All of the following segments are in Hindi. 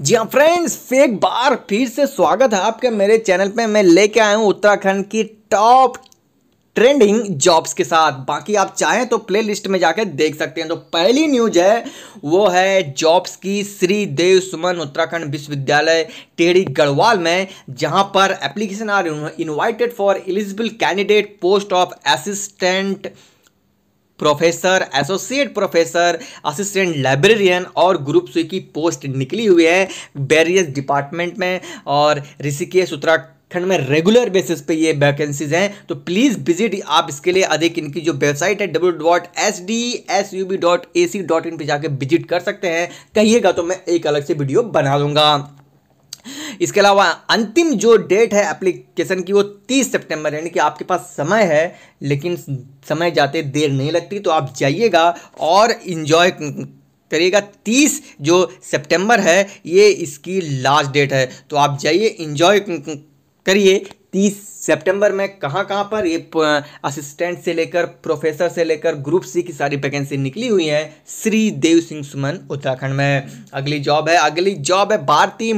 जी हाँ फ्रेंड्स एक बार फिर से स्वागत है आपके मेरे चैनल पे मैं लेके आया हूँ उत्तराखंड की टॉप ट्रेंडिंग जॉब्स के साथ बाकी आप चाहें तो प्लेलिस्ट में जाकर देख सकते हैं तो पहली न्यूज है वो है जॉब्स की श्री देव सुमन उत्तराखंड विश्वविद्यालय टेढ़ी गढ़वाल में जहां पर एप्लीकेशन आ रही invited for eligible candidate post of assistant professor associate professor assistant librarian और ग्रुप सी की पोस्ट निकली हुई है वेरियस डिपार्टमेंट में और ऋषिकेश उत्तराखंड खंड में रेगुलर बेसिस पे ये वैकेंसीज हैं तो प्लीज़ विजिट आप इसके लिए अधिक इनकी जो वेबसाइट है W dot S D S U B dot A C dot in पर जाकर विजिट कर सकते हैं कहिएगा तो मैं एक अलग से वीडियो बना दूंगा इसके अलावा अंतिम जो डेट है एप्लीकेशन की वो तीस सितंबर यानी कि आपके पास समय है लेकिन समय जाते देर नहीं लगती तो आप जाइएगा और इन्जॉय करिएगा तीस जो सितंबर है ये इसकी लास्ट डेट है तो आप जाइए इन्जॉय करिए तीस सितंबर में कहाँ कहाँ पर ये असिस्टेंट से लेकर प्रोफेसर से लेकर ग्रुप सी की सारी वैकेंसी निकली हुई है श्री देव सिंह सुमन उत्तराखंड में अगली जॉब है अगली जॉब है भारतीय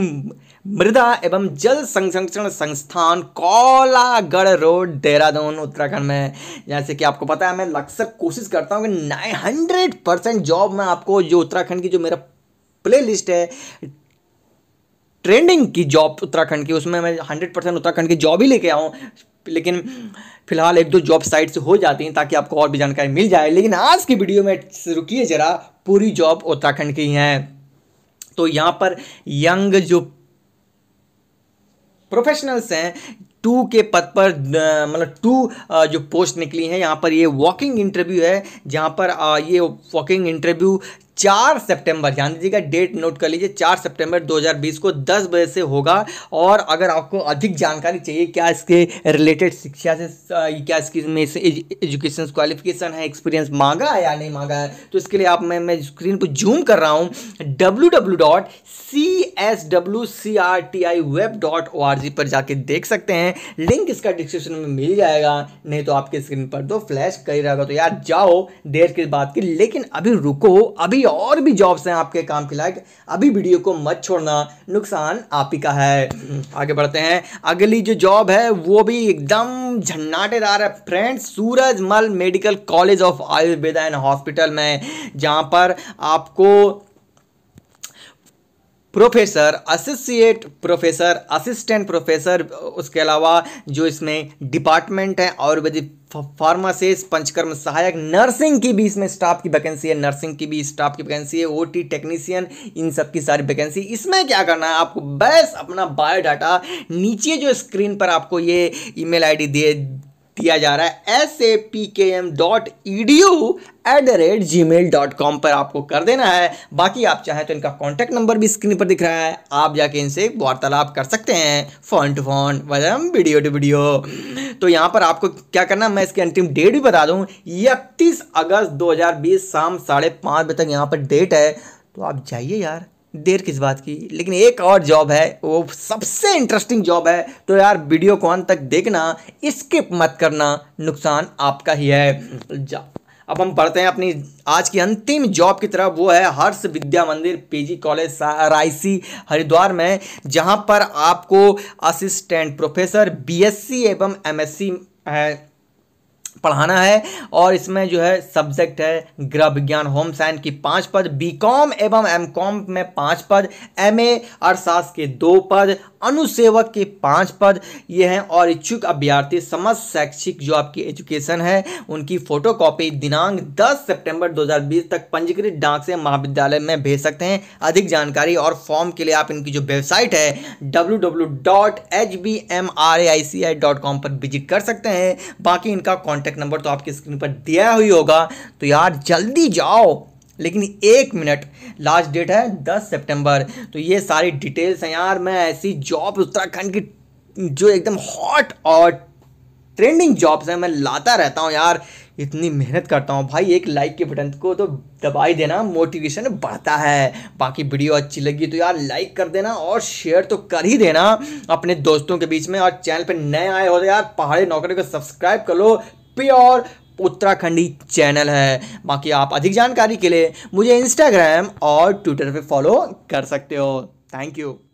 मृदा एवं जल संरक्षण संस्थान कौलागढ़ रोड देहरादून उत्तराखंड में जैसे कि आपको पता है मैं अक्सर कोशिश करता हूँ कि नाइन हंड्रेड परसेंट जॉब मैं आपको जो उत्तराखंड की जो मेरा प्लेलिस्ट है ट्रेंडिंग की जॉब उत्तराखंड की उसमें मैं हंड्रेड परसेंट उत्तराखंड की जॉब ही लेके आऊँ लेकिन फिलहाल एक दो जॉब साइट्स हो जाती हैं ताकि आपको और भी जानकारी मिल जाए लेकिन आज की वीडियो में रुकी ज़रा पूरी जॉब उत्तराखंड की हैं तो यहाँ पर यंग जो प्रोफेशनल्स हैं टू के पद पर मतलब टू जो पोस्ट निकली है यहाँ पर ये वॉकिंग इंटरव्यू है जहाँ पर ये वॉकिंग इंटरव्यू चार सितंबर ध्यान दीजिएगा डेट नोट कर लीजिए चार सितंबर 2020 को 10 बजे से होगा और अगर आपको अधिक जानकारी चाहिए क्या इसके रिलेटेड शिक्षा से क्या इसकी में से एजुकेशन क्वालिफिकेशन है एक्सपीरियंस मांगा है या नहीं मांगा है तो इसके लिए आप मैं मैं स्क्रीन पर जूम कर रहा हूँ W W dot C S W C R T I web dot O R G पर जाके देख सकते हैं लिंक इसका डिस्क्रिप्शन में मिल जाएगा नहीं तो आपके स्क्रीन पर दो तो फ्लैश कर रहेगा तो यार जाओ देर की बात की लेकिन अभी रुको अभी और भी जॉब्स हैं आपके काम के लायक अभी वीडियो को मत छोड़ना नुकसान आप ही का है आगे बढ़ते हैं अगली जो जॉब है वो भी एकदम झन्नाटेदार है friends Surajmal medical college of Ayurveda and hospital में जहाँ पर आपको professor associate professor assistant professor उसके अलावा जो इसमें डिपार्टमेंट है आयुर्वेदिक फार्मासिस्ट पंचकर्म सहायक नर्सिंग की भी इसमें स्टाफ की वैकेंसी है नर्सिंग की भी स्टाफ की वैकेंसी है ओटी टेक्नीशियन इन सब की सारी वैकेंसी इसमें क्या करना है आपको बस अपना बायोडाटा नीचे जो स्क्रीन पर आपको ये ईमेल आईडी दे दिया जा रहा है S A P K M dot E D U at the rate G mail dot com पर आपको कर देना है बाकी आप चाहें तो इनका कॉन्टैक्ट नंबर भी स्क्रीन पर दिख रहा है आप जाके इनसे वार्तालाप कर सकते हैं फ़ोन टू फ़ोन वजम वीडियो टू वीडियो तो यहाँ पर आपको क्या करना मैं इसकी अंतिम डेट भी बता दूँ इकतीस अगस्त दो हजार बीस शाम साढ़े पाँच बजे तक यहाँ पर डेट है तो आप जाइए यार देर किस बात की लेकिन एक और जॉब है वो सबसे इंटरेस्टिंग जॉब है तो यार वीडियो को अंत तक देखना स्किप मत करना नुकसान आपका ही है जा अब हम पढ़ते हैं अपनी आज की अंतिम जॉब की तरफ वो है हर्ष विद्या मंदिर पीजी कॉलेज रायसी हरिद्वार में जहां पर आपको असिस्टेंट प्रोफेसर बीएससी एवं एमएससी है पढ़ाना है और इसमें जो है सब्जेक्ट है गृह विज्ञान होम साइंस की पाँच पद बीकॉम एवं एमकॉम में पाँच पद एमए अर्थशास्त्र के दो पद अनुसेवक के पाँच पद ये हैं और इच्छुक अभ्यर्थी समस्त शैक्षिक जो आपकी एजुकेशन है उनकी फोटोकॉपी दिनांक 10 सितंबर 2020 तक पंजीकृत डाक से महाविद्यालय में भेज सकते हैं अधिक जानकारी और फॉर्म के लिए आप इनकी जो वेबसाइट है डब्ल्यू पर विजिट कर सकते हैं बाकी इनका कॉन्टैक्ट कॉन्टैक्ट नंबर तो आपकी स्क्रीन पर दिया ही होगा तो यार जल्दी जाओ लेकिन एक मिनट लास्ट डेट है दस सितंबर तो ये सारी डिटेल्स हैं यार मैं ऐसी जॉब उत्तराखंड की जो एकदम हॉट और ट्रेंडिंग जॉब्स हैं मैं लाता रहता हूँ यार इतनी मेहनत करता हूँ भाई एक लाइक के बटन को तो दबाई देना मोटिवेशन बढ़ता है बाकी वीडियो अच्छी लगी तो यार लाइक कर देना और शेयर तो कर ही देना अपने दोस्तों के बीच में और चैनल पर नए आए हो तो यार पहाड़ी नौकरी को सब्सक्राइब कर लो प्योर उत्तराखंडी चैनल है बाकी आप अधिक जानकारी के लिए मुझे इंस्टाग्राम और ट्विटर पे फॉलो कर सकते हो थैंक यू